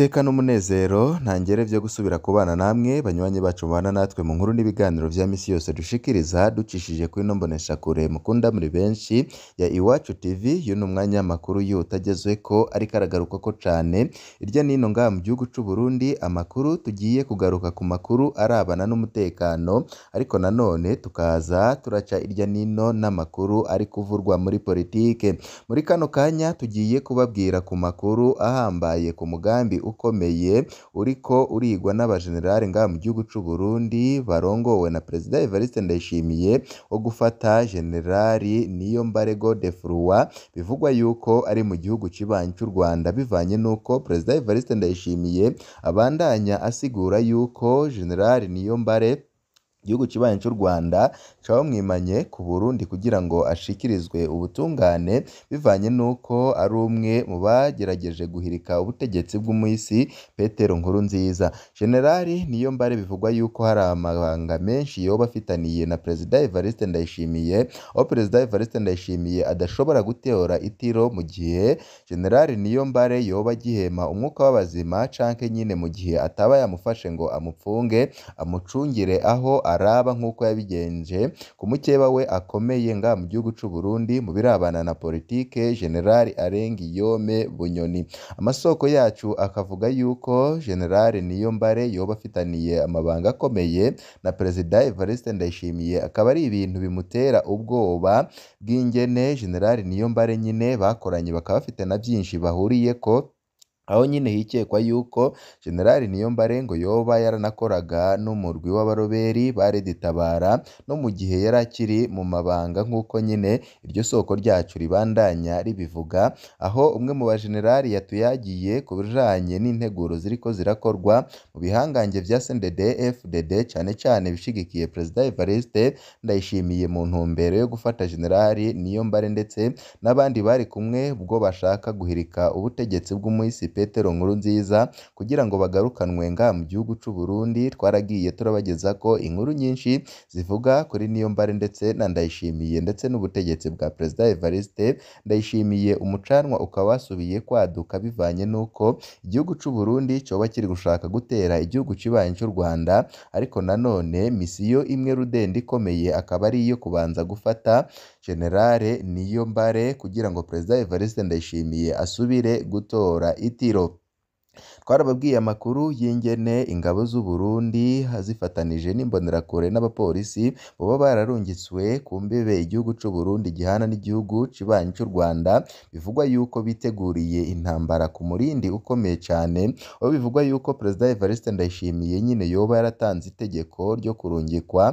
iteka n'umunezero ntangere byo gusubira kubana namwe banywanyi bacu mubana natwe mu nkuru n'ibiganiro bya minsi yose dushikiriza ducishije kuri ino mboneshakure mukunda muri benshi ya iwacu tv uyu ni umwanya amakuru y'utagezwe ko ari karagaruka ko cyane irya n'ino ngaha mu gihugu cy'u Burundi amakuru tugiye kugaruka ku makuru arabana n'umutekano ariko nanone tukaza turaca irya n'ino n'amakuru ari kuvurwa muri politiki muri kano kanya tugiye kubabwira ku makuru ahambaye ku mugambi ukomeye uriko urigwa n'abajenerali ngaha mu gihugu cyu Burundi barongowe na Perezida Evariste Ndayishimiye wo gufata Jenerali Niyombarego de Froid bivugwa yuko ari mu gihugu kibanyi cy'u Rwanda bivanye n'uko Perezida Evariste Ndayishimiye abandanya asigura yuko Jenerali Niyombare igihugu kibanyi cy'u Rwanda cyawumwimanye ku Burundi kugira ngo ashikirizwe ubutungane bivanye n'uko ari umwe mu bagerageje guhirika ubutegetsi bw'umuhisi Petero Nkuru Nkurunziza Generali Niyombare bivugwa yuko hari amabanga menshi yoba afitaniye na Perezida Evariste Ndayishimiye aho Perezida Evariste Ndayishimiye adashobora guteora itiro mu gihe Generali Niyombare yoba agihema umwuka w'abazima canke nyine mu gihe ataba yamufashe ngo amupfunge amucungire aho araba nk'uko yabigenje ku mukeba we akomeye nga mu gihugu cy'u Burundi mu birabana na politike General Arengi Yome Bunyoni amasoko yacu akavuga yuko General Niyombare yoba afitaniye amabanga akomeye na Perezida Evariste Ndayishimiye akaba ari ibintu bimutera ubwoba bw'ingene General Niyombare nyine bakoranye bakaba bafite na byinshi bahuriye ko aho nyine hikekwa yuko General Niyombare ngo yoba yaranakoraga n'umurwi w'abaroberi bari ditabara no mu gihe yari akiri mu mabanga nk'uko nyine iryo soko ryacu ribandanya ribivuga aho umwe mu bajenerali yatuyagiye ku bijanye n'integuro ziriko zirakorwa mu bihangange bya CNDD FDD cyane cyane bishigikiye Perezida Evariste Ndayishimiye mu ntumbero yo gufasha General Niyombare ndetse n'abandi bari kumwe ubwo bashaka guhirika ubutegetsi bw'umuyisipe Petero Nkurunziza kugira ngo bagarukanwe ngaha mu gihugu cy'u Burundi twaragiye turabageza ko inkuru nyinshi zivuga kuri Niyombare ndetse na Ndayishimiye ndetse n'ubutegetsi bwa Perezida Evariste Ndayishimiye umucanwa ukaba wasubiye kwaduka bivanye n'uko igihugu cy'u Burundi cyoba kiri gushaka gutera igihugu kibanyi cy'u Rwanda ariko nanone misiyo imwe rudende ikomeye akaba ari iyo kubanza gufata Generale Niyombare kugira ngo Perezida Evariste Ndayishimiye asubire gutora tiro twarababwiye amakuru y'ingene ingabo z'u Burundi zifatanije n'imbonerakure n'abapolisi baba bararungitswe ku mbibe igihugu cy'u Burundi gihana n'igihugu kibanyi cy'u Rwanda bivugwa yuko biteguriye intambara ku murindi ukomeye cyane aho bivugwa yuko Perezida Evariste Ndayishimiye nyine yoba yaratanze itegeko ryo kurungikwa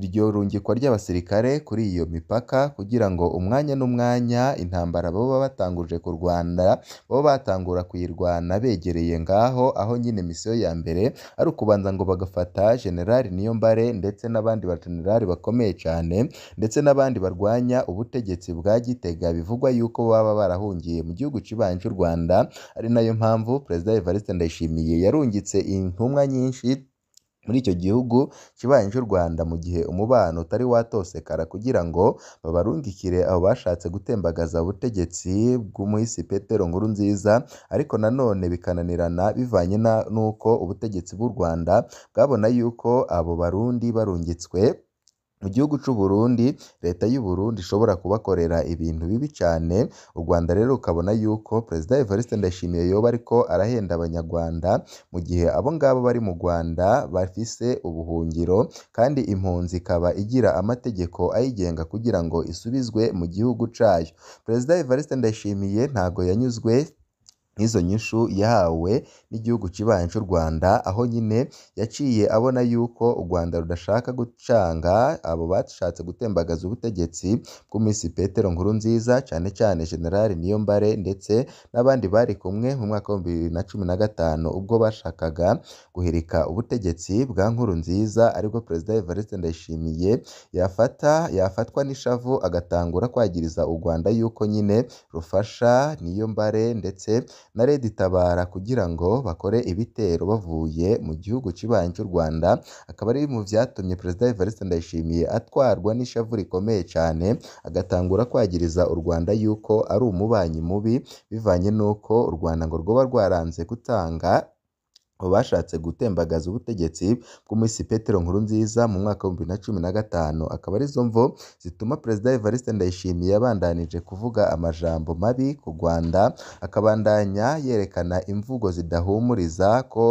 iryo rungikwa ry'abasirikare kuri iyo mipaka kugira ngo umwanya n'umwanya intambara baba batanguje ku Rwanda baba batangura kuyirwana begereye ngaho aho aho nyine misiyo ya mbere ari ukubanza ngo bagafata generali niyombare ndetse n'abandi bajenerali bakomeye cyane ndetse n'abandi barwanya ubutegetsi bwa gitega bivugwa yuko baba barahungiye mu gihugu kibanyi cy'u rwanda ari nayo mpamvu perezida evariste ndayishimiye yarungitse intumwa nyinshi muri icyo gihugu kibanyi cy'u Rwanda mu gihe umubano utari watosekara kugira ngo babarungikire abo bashatse gutembagaza ubutegetsi bw'umuhisi Petero Nkuru nziza ariko nanone bikananirana bivanye n'uko ubutegetsi bw'u Rwanda bwabona yuko abo Barundi barungitswe Mu gihugu cy'u Burundi Leta y'u Burundi ishobora kubakorera ibintu bibi cyane, u Rwanda rero ukabona yuko Perezida Evariste Ndayishimiye yoba ariko arahenda Abanyarwanda, mu gihe abo ngabo bari mu Rwanda bafise ubuhungiro kandi impunzi ikaba igira amategeko ayigenga kugira ngo isubizwe mu gihugu cyayo. Perezida Evariste Ndayishimiye ntabwo yanyuzwe nk'izo nyishu yahawe n'igihugu kibanyi cy'u Rwanda aho nyine yaciye abona yuko u Rwanda rudashaka gucanga abo bashatse gutembagaza ubutegetsi bw'Umisi Petero Nkuru nziza cyane cyane General Niyombare ndetse n'abandi bari kumwe mu mwaka w'ibihumbi bibiri na cumi na gatanu ubwo bashakaga guhirika ubutegetsi bwa nkuru nziza ariko Perezida Evariste Ndayishimiye yafata yafatwa n'ishavu agatangura kwagiriza u Rwanda yuko nyine rufasha niyo mbare ndetse na Red Tabara kugira ngo bakore ibitero bavuye mu gihugu kibanyi cy'u Rwanda akaba ari mu byatumye Perezida Evariste Ndayishimiye atwarwa n'ishavu rikomeye cyane agatangura kwagiriza u Rwanda yuko ari umubanyi mubi bivanye n'uko u Rwanda ngo rwaba rwaranze gutanga mu bashatse gutembagaza ubutegetsi bw'Umwisi Petero Nkurunziza mu mwaka w'ibihumbi bibiri na cumi na gatanu akaba ari zo mvo zituma Perezida Evariste Ndayishimiye yabandanije kuvuga amajambo mabi ku Rwanda akabandanya yerekana imvugo zidahumuriza ko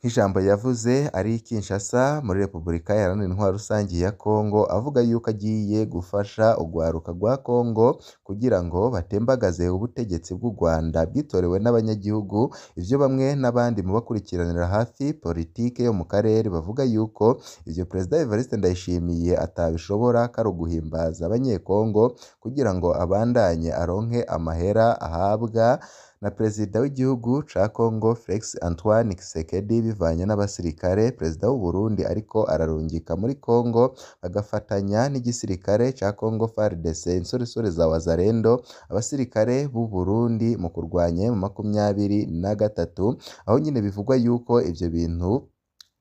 nk'ijambo yavuze ari Kinshasa muri Repubulika Iharanira Intwari Rusange ya Congo avuga yuko agiye gufasha urwaruka rwa Congo kugira ngo batembagaze ubutegetsi bw'u Rwanda bwitorewe n'abanyagihugu ibyo bamwe n'abandi mu bakurikiranira hafi politike yo mu karere bavuga yuko ibyo Perezida Evariste Ndayishimiye atabishobora ko uguhimbaza abanyekongo kugira ngo abandanye aronke amahera ahabwa na Perezida w'igihugu ca Congo Felix Antoine Tshisekedi bivanye n'abasirikare Perezida w'u Burundi ariko ararungika muri Congo agafatanya n'igisirikare cya Congo FARDC insoresore za Wazarendo abasirikare b'u Burundi mu kurwanya M makumyabiri na gatatu aho nyine bivugwa yuko ibyo bintu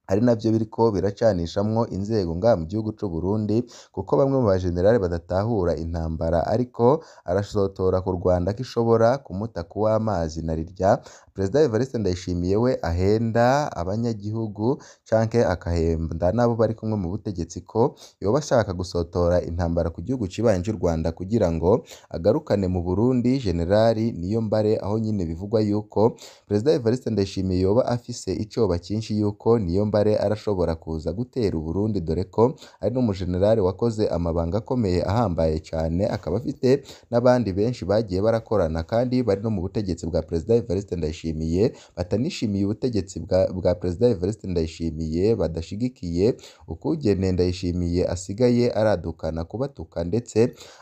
ari nabyo biriko biracanishamwo inzego ngaha mu gihugu c'u Burundi kuko bamwe mu bajenerali badatahura intambara ariko arasotora ku Rwanda ko ishobora kumuta ku amazi na rirya Perezida Evariste Ndayishimiye we ahenda abanyagihugu canke akahenda n'abo bari kumwe mu butegetsi ko yoba ashaka gusotora intambara ku gihugu cibanyi c'u Rwanda kugira ngo agarukane mu Burundi Generali Niyombare aho nyine bivugwa yuko Perezida Evariste Ndayishimiye yoba afise icoba cyinshi yuko Niyombare Kabare arashobora kuza gutera u Burundi dore ko ari n'umujenerali wakoze amabanga akomeye ahambaye cyane akaba afite n'abandi benshi bagiye barakorana kandi bari no mu butegetsi bwa Perezida Evariste Ndayishimiye batanishimiye ubutegetsi bwa Perezida Evariste Ndayishimiye badashyigikiye ukugene Ndayishimiye asigaye aradukana kubatuka ndetse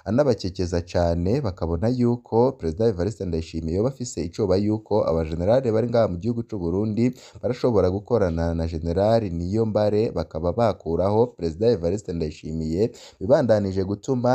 anabakekeza cyane bakabona yuko Perezida Evariste Ndayishimiye yoba afise yuko abajenerali bari ngaha mu gihugu cy'u Burundi barashobora gukorana na Jenerali General Niyombare bakaba bakuraho Perezida Evariste Ndayishimiye bibandanije gutuma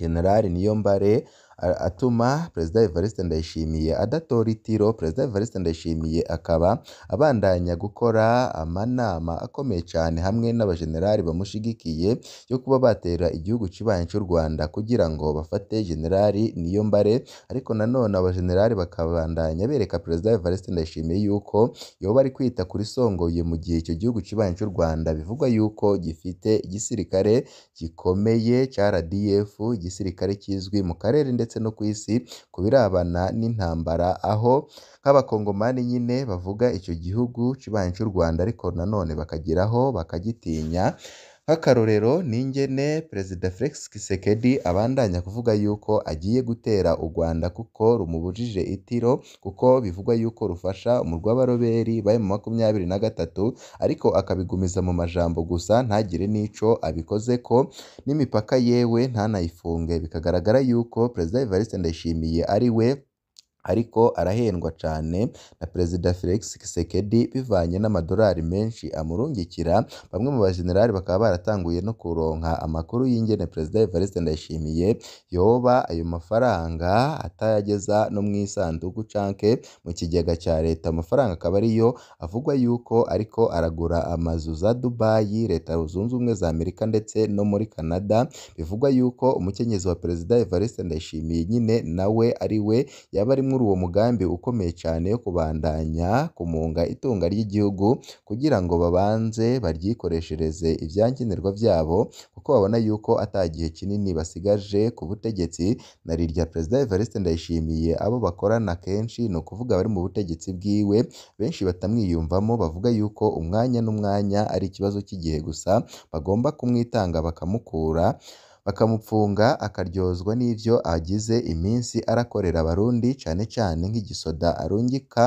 General Niyombare atuma Perezida Evariste Ndayishimiye adatora itiro Perezida Evariste Ndayishimiye akaba abandanya gukora amanama akomeye cyane hamwe n'abajenerali bamushigikiye yo kuba batera igihugu kibanyi cy'u Rwanda kugira ngo bafate Generali Niyombare ariko nanone abajenerali bakabandanya bereka Perezida Evariste Ndayishimiye yuko yoba ari kwita kuri Songoye mu gihe icyo gihugu kibanyi cy'u Rwanda bivugwa yuko gifite igisirikare gikomeye cya RDF igisirikare kizwi mu karere ndetse ndetse no ku isi ku birebana n'intambara aho nk'abakongomani nyine bavuga icyo gihugu kibanyi cy'u Rwanda ariko nanone bakageraho bakagitinya. nk'akarorero n'ingene Perezida Felix Tshisekedi abandanya kuvuga yuko agiye gutera u Rwanda kuko rumubujije itiro kuko bivugwa yuko rufasha umurwabaroberi bari mu makumyabiri na gatatu ariko akabigumiza mu majambo gusa ntagire n'ico abikoze ko n'imipaka yewe ntanayifunge bikagaragara yuko Perezida Evariste Ndayishimiye ari we ariko arahendwa cyane na Perezida Felix Tshisekedi bivanye n'amadolari menshi amurungikira bamwe mu bajenerali bakaba baratanguye no kuronka amakuru y'ingene Perezida Evariste Ndayishimiye yoba ayo mafaranga atayageza no mu isanduku canke mu kigega cya leta amafaranga akaba ariyo avugwa yuko ariko aragura amazu za Dubai leta zunze ubumwe za Amerika ndetse no muri Canada bivugwa yuko umukenyezi wa Perezida Evariste Ndayishimiye nyine nawe ariwe yaba ari muri uwo mugambi ukomeye cyane wo kubandanya kumunga itunga ry'igihugu kugira ngo babanze baryikoreshereze ibyankenerwa byabo kuko babona yuko ata gihe kinini basigaje ku butegetsi na irya Perezida Evariste Ndayishimiye abo bakorana kenshi ni ukuvuga bari mu butegetsi bwiwe benshi batamwiyumvamo bavuga yuko umwanya n'umwanya ari ikibazo cy'igihe gusa bagomba kumwitanga bakamukura bakamupfunga akaryozwa n'ibyo agize iminsi arakorera Abarundi cyane cyane nk'igisoda arungika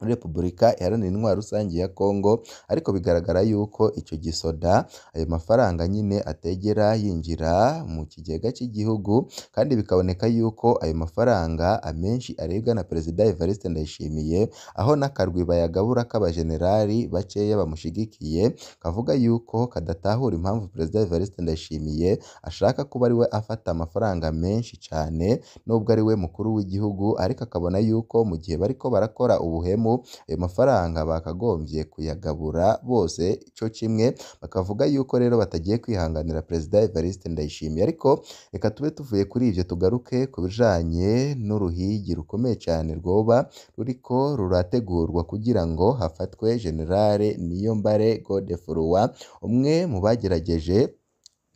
muri Repubulika Iharanira Intwari Rusange ya Congo ariko bigaragara yuko icyo gisoda ayo mafaranga nyine ategera yinjira mu kigega cy'igihugu kandi bikaboneka yuko ayo mafaranga amenshi arebwa na Perezida Evariste Ndayishimiye aho n'akarwi bayagabura k'abajenerali bakeya bamushyigikiye kavuga yuko kadatahura impamvu Perezida Evariste Ndayishimiye ashaka kuba ari we afata amafaranga menshi cyane nubwo ari we mukuru w'igihugu ariko akabona yuko mu gihe bariko barakora ubuhemu abarimu, ayo mafaranga bakagombye kuyagabura bose icyo kimwe, bakavuga yuko rero batagiye kwihanganira Perezida Evariste Ndayishimiye, ariko reka tube tuvuye kuri ibyo tugaruke ku bijyanye n'uruhigi rukomeye cyane rwoba ruriko rurategurwa kugira ngo hafatwe General Niyombare Godefroid, umwe mu bagerageje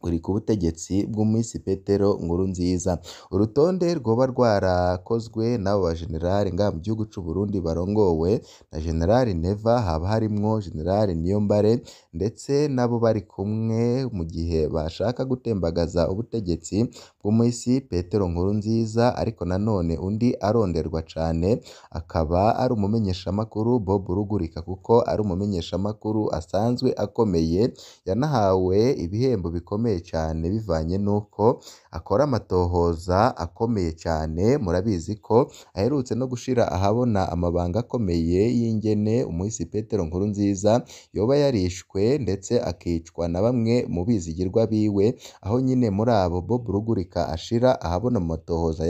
uri ku butegetsi bw'Umwisi Petero nziza urutonde rwoba rwarakozwe n'abo bajenerali ngaha mu gihugu cy'u Burundi barongowe na Generali Neva haba harimwo Generali Niyombare ndetse nabo bari kumwe mu gihe bashaka gutembagaza ubutegetsi bw'Umwisi Petero Nkuru nziza ariko nanone undi aronderwa cyane akaba ari umumenyeshamakuru Bob Rugurika kuko ari umumenyeshamakuru asanzwe akomeye yanahawe ibihembo bikomeye bikomeye cyane bivanye n'uko akora amatohoza akomeye cyane, murabizi ko aherutse no gushira ahabona amabanga akomeye y'ingene Umuyisi Petero Nkuru nziza yoba yarishwe ndetse akicwa na bamwe mu bizigirwa biwe, aho nyine muri abo Bob Rugurika ashira ahabona mu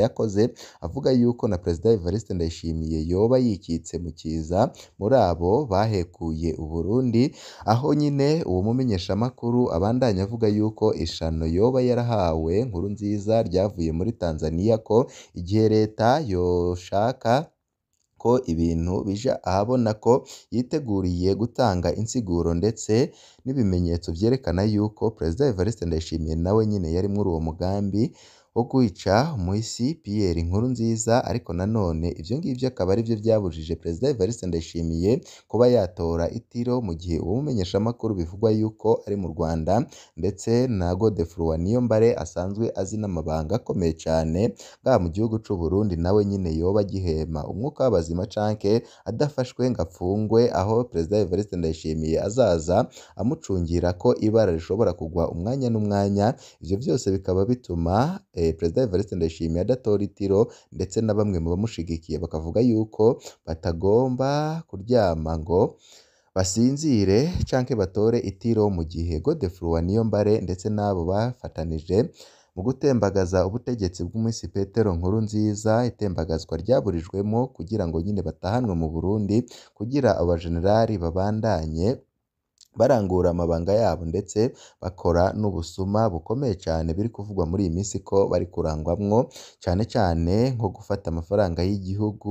yakoze, avuga yuko na Perezida Evariste Ndayishimiye yoba yikitse mu kiza muri abo bahekuye u Burundi, aho nyine uwo mumenyeshamakuru abandanya avuga yuko eshanu yoba yarahawe Nkuru nziza ryavuye muri Tanzania ko igihe leta yoshaka ko ibintu bija ahabona ko yiteguriye gutanga insiguro ndetse n'ibimenyetso byerekana y'uko Perezida Evariste Ndayishimiye nawe nyine yari muri uwo mugambi wo kwica Umuyisi Pierre inkuru nziza ariko nanone ibyo ngibyo akaba ari byo byabujije Perezida Evariste Ndayishimiye kuba yatora itiro mu gihe uwo mumenyeshamakuru bivugwa yuko ari mu Rwanda ndetse na Godefroid Niyombare asanzwe azi n'amabanga akomeye cyane bwa mu gihugu cy'u Burundi nawe nyine yoba agihema umwuka w'abazima canke adafashwe ngo afungwe aho Perezida Evariste Ndayishimiye azaza amucungira ko ibara rishobora kugwa umwanya n'umwanya ibyo byose bikaba bituma Eh, Perezida Evariste Ndayishimiye adatora ndetse na bamwe mu bamushyigikiye bakavuga yuko batagomba kuryama ngo basinzire cyangwa batore itiro mu gihe Godefroid Niyombare ndetse n'abo bafatanije mu gutembagaza ubutegetsi bw'Iminsi Petero Nkuru nziza itembagazwa ryaburijwemo kugira ngo nyine batahanwe mu Burundi kugira abajenerali babandanye barangura amabanga yabo ndetse bakora n'ubusuma bukomeye cyane biri kuvugwa muri iyi minsi ko bari kurangwamwo cyane cyane nko gufata amafaranga y'igihugu.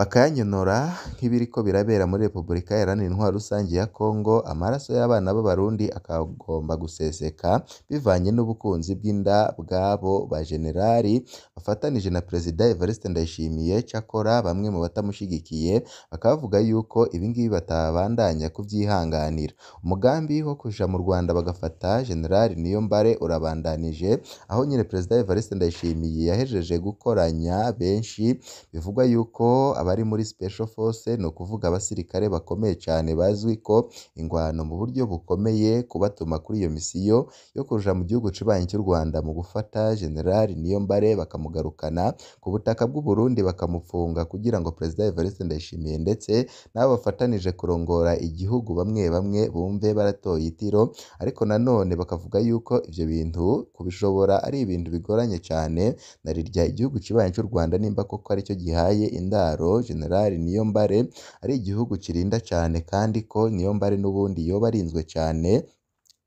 bakayanonora nk'ibiriko birabera muri Repubulika Iharanira Intwari Rusange ya Congo, amaraso y'abana b'Abarundi akagomba guseseka bivanye n'ubukunzi bw'inda bw'abo ba bajenerali bafatanije na Perezida Evariste Ndayishimiye, cyakora bamwe mu batamushyigikiye bakavuga yuko ibi batabandanya kubyihanganira, umugambi wo kuja mu Rwanda bagafata Generali Niyombare urabandanije, aho nyine Perezida Evariste Ndayishimiye yahejeje gukoranya benshi bivugwa yuko aba abari muri Special Force ni ukuvuga abasirikare bakomeye cyane bazwi ko ingwano mu buryo bukomeye kubatuma kuri iyo misiyo yo kuja mu gihugu cibanyi cy'u Rwanda mu gufata General Niyombare bakamugarukana ku butaka bw'u Burundi bakamufunga kugira ngo Perezida Evariste Ndayishimiye ndetse n'abo bafatanije kurongora igihugu bamwe bamwe bumve baratoye itiro ariko nanone bakavuga yuko ibyo bintu kubishobora ari ibintu bigoranye cyane narirya igihugu kibanyi cy'u Rwanda nimba koko aricyo gihaye indaro General Niyombare ari igihugu kirinda cyane kandi ko Niyombare n'ubundi yoba arinzwe cyane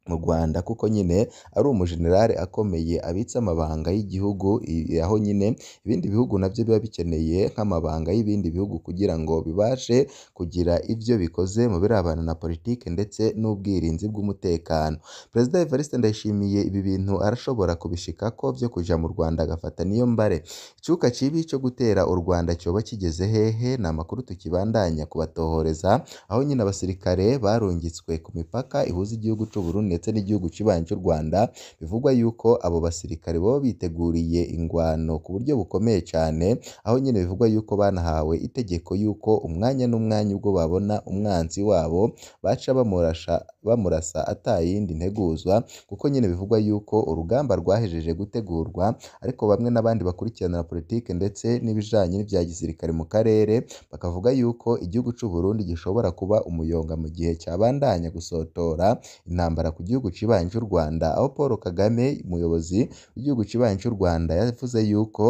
mu Rwanda kuko nyine ari umujenerali akomeye abitse amabanga y'igihugu, aho nyine ibindi bihugu nabyo biba bikeneye nk'amabanga y'ibindi bihugu kugira ngo bibashe kugira ibyo bikoze mu birebana na politiki ndetse n'ubwirinzi bw'umutekano, Perezida Evariste Ndayishimiye ibi bintu arashobora kubishika ko byo kujya mu Rwanda agafata niyo mbare, icyuka kibi cyo gutera u Rwanda cyoba kigeze hehe? Ni amakuru tukibandanya kubatohoreza, aho nyine abasirikare barungitswe ku mipaka ihuza igihugu cy'u ndetse n'igihugu cy'ibanyi cy'u Rwanda bivugwa yuko abo basirikare baba biteguriye ingwano ku buryo bukomeye cyane aho nyine bivugwa yuko banahawe itegeko yuko umwanya n'umwanya ubwo babona umwanzi wabo baca bamurasa atayindi nteguzwa kuko nyine bivugwa yuko urugamba rwahejeje gutegurwa ariko bamwe n'abandi bakurikirana politiki ndetse n'ibijyanye n'ibya gisirikare mu karere bakavuga yuko igihugu cy'u Burundi gishobora kuba umuyonga mu gihe cyabandanya gusotora intambara kugeza gihugu kibanyi cy'u Rwanda aho Paul Kagame umuyobozi w'igihugu kibanyi cy'u Rwanda yavuze yuko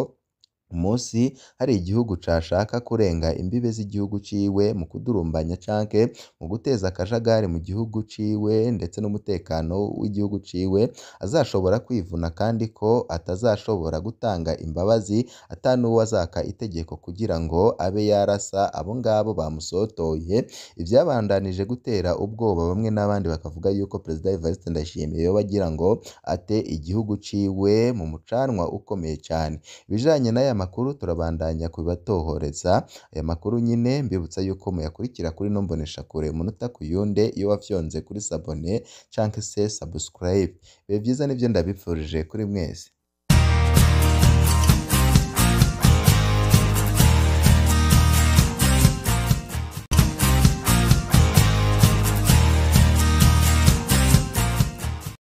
umunsi hari igihugu cashaka kurenga imbibe z'igihugu ciwe mu kudurumbanya canke mu guteza akajagari mu gihugu ciwe ndetse n'umutekano w'igihugu ciwe azashobora kwivuna kandi ko atazashobora gutanga imbabazi ata n'uwo azaka itegeko kugira ngo abe yarasa abo ngabo bamusotoye ibyabandanije gutera ubwoba bamwe n'abandi bakavuga yuko Perezida Evariste Ndayishimiye yoba agira ngo ate igihugu ciwe mu mucanwa ukomeye cyane bijanye n'aya makuru turabandanya kubibatohoreza, aya makuru nyine mbibutsa yuko muyakurikira kuri nombonesha kure umunota ku yunde iyo wafyonze kuri sabone cyangwa se subscribe, biba byiza nibyo ndabifurije kuri mwese.